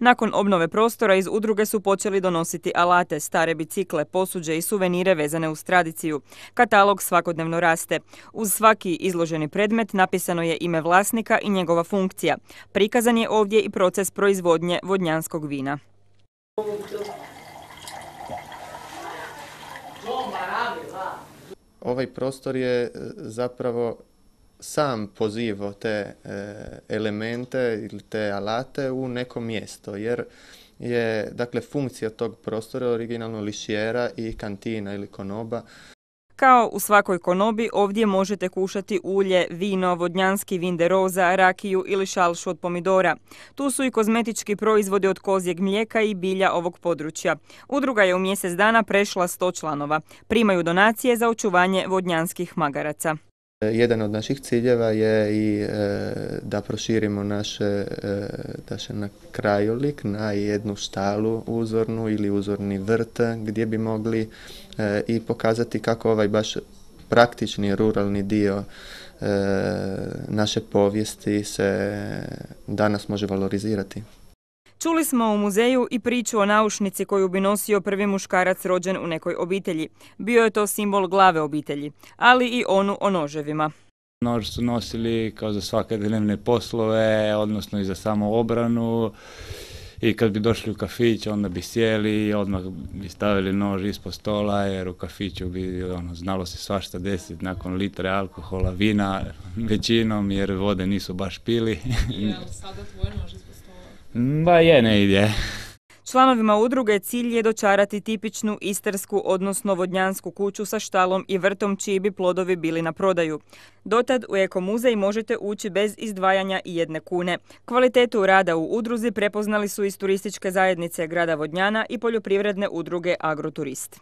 Nakon obnove prostora iz udruge su počeli donositi alate, stare bicikle, posuđe i suvenire vezane uz tradiciju. Katalog svakodnevno raste. Uz svaki izloženi predmet napisano je ime vlasnika i njegova funkcija. Prikazan je ovdje i proces proizvodnje vodnjanskog vina. Ovaj prostor je e, zapravo sam pozivao te e, elemente ili te alate u neko mjesto jer je dakle funkcija tog prostora originalno lišijera i kantina ili konoba. Kao u svakoj konobi ovdje možete kušati ulje, vino, vodnjanski vin de roza, rakiju ili šalšu od pomidora. Tu su i kozmetički proizvodi od kozjeg mlijeka i bilja ovog područja. Udruga je u mjesec dana prešla 100 članova. Primaju donacije za očuvanje vodnjanskih magaraca. Jedan od naših ciljeva je i e, da proširimo naše, e, na krajolik na jednu štalu uzornu ili uzorni vrt gdje bi mogli e, i pokazati kako ovaj baš praktični ruralni dio naše povijesti se danas može valorizirati. Čuli smo u muzeju i priču o naušnici koju bi nosio prvi muškarac rođen u nekoj obitelji. Bio je to simbol glave obitelji, ali i onu o noževima. Nož su nosili kao za svake dnevne poslove, odnosno i za samo obranu. I kad bi došli u kafić, onda bi sjeli i odmah bi stavili nož ispod stola, jer u kafiću bi ono, znalo se svašta desiti nakon litre alkohola, vina većinom, jer vode nisu baš pili. sada Ba je, ne ide. Članovima udruge cilj je dočarati tipičnu istarsku, odnosno vodnjansku kuću sa štalom i vrtom čiji bi plodovi bili na prodaju. Dotad u Ekomuzej možete ući bez izdvajanja i jedne kune. Kvalitetu rada u udruzi prepoznali su iz turističke zajednice grada Vodnjana i poljoprivredne udruge Agroturist.